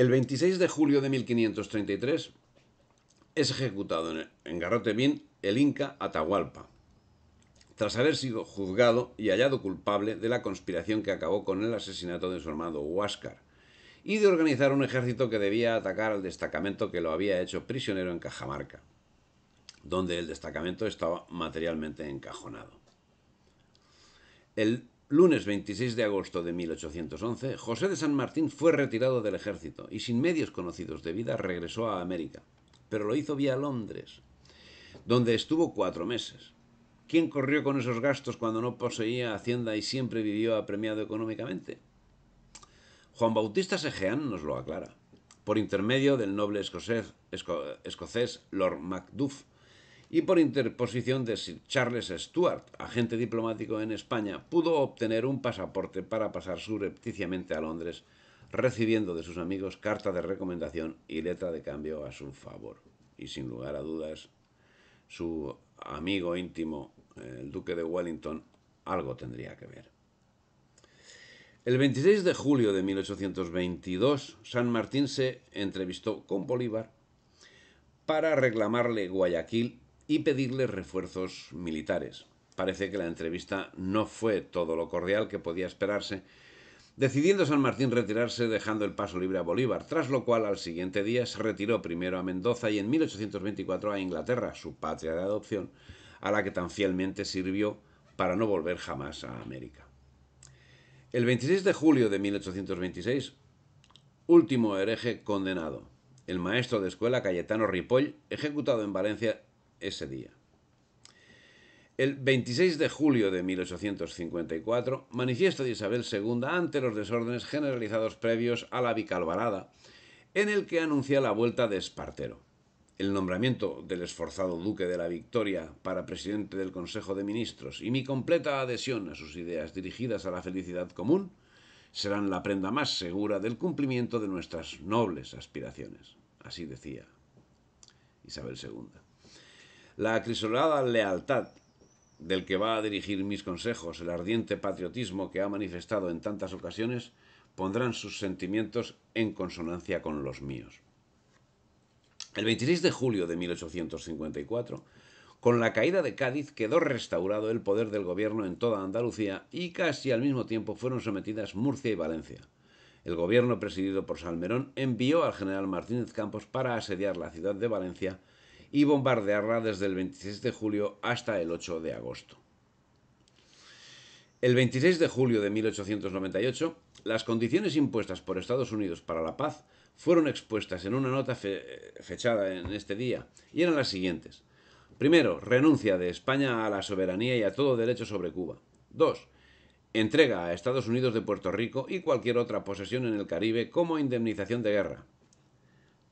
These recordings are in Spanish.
El 26 de julio de 1533 es ejecutado en Garrotevin el Inca Atahualpa, tras haber sido juzgado y hallado culpable de la conspiración que acabó con el asesinato de su hermano Huáscar y de organizar un ejército que debía atacar al destacamento que lo había hecho prisionero en Cajamarca, donde el destacamento estaba materialmente encajonado. El lunes 26 de agosto de 1811, José de San Martín fue retirado del ejército y sin medios conocidos de vida regresó a América, pero lo hizo vía Londres, donde estuvo cuatro meses. ¿Quién corrió con esos gastos cuando no poseía hacienda y siempre vivió apremiado económicamente? Juan Bautista Segeán nos lo aclara, por intermedio del noble escocés Lord Macduff, y por interposición de Charles Stuart, agente diplomático en España, pudo obtener un pasaporte para pasar surrepticiamente a Londres, recibiendo de sus amigos carta de recomendación y letra de cambio a su favor. Y sin lugar a dudas, su amigo íntimo, el duque de Wellington, algo tendría que ver. El 26 de julio de 1822, San Martín se entrevistó con Bolívar para reclamarle Guayaquil y pedirle refuerzos militares. Parece que la entrevista no fue todo lo cordial que podía esperarse, decidiendo San Martín retirarse dejando el paso libre a Bolívar, tras lo cual al siguiente día se retiró primero a Mendoza y en 1824 a Inglaterra, su patria de adopción, a la que tan fielmente sirvió para no volver jamás a América. El 26 de julio de 1826, último hereje condenado, el maestro de escuela Cayetano Ripoll, ejecutado en Valencia ese día. El 26 de julio de 1854, manifiesto de Isabel II ante los desórdenes generalizados previos a la Vicalvarada, en el que anuncia la vuelta de Espartero. El nombramiento del esforzado duque de la Victoria para presidente del Consejo de Ministros y mi completa adhesión a sus ideas dirigidas a la felicidad común serán la prenda más segura del cumplimiento de nuestras nobles aspiraciones. Así decía Isabel II la acrisolada lealtad del que va a dirigir mis consejos, el ardiente patriotismo que ha manifestado en tantas ocasiones, pondrán sus sentimientos en consonancia con los míos. El 26 de julio de 1854, con la caída de Cádiz quedó restaurado el poder del gobierno en toda Andalucía y casi al mismo tiempo fueron sometidas Murcia y Valencia. El gobierno presidido por Salmerón envió al general Martínez Campos para asediar la ciudad de Valencia y bombardearla desde el 26 de julio hasta el 8 de agosto. El 26 de julio de 1898, las condiciones impuestas por Estados Unidos para la paz fueron expuestas en una nota fechada en este día y eran las siguientes. Primero, renuncia de España a la soberanía y a todo derecho sobre Cuba. 2. Entrega a Estados Unidos de Puerto Rico y cualquier otra posesión en el Caribe como indemnización de guerra.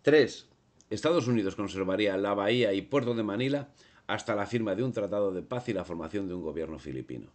3. Estados Unidos conservaría la bahía y puerto de Manila hasta la firma de un tratado de paz y la formación de un gobierno filipino.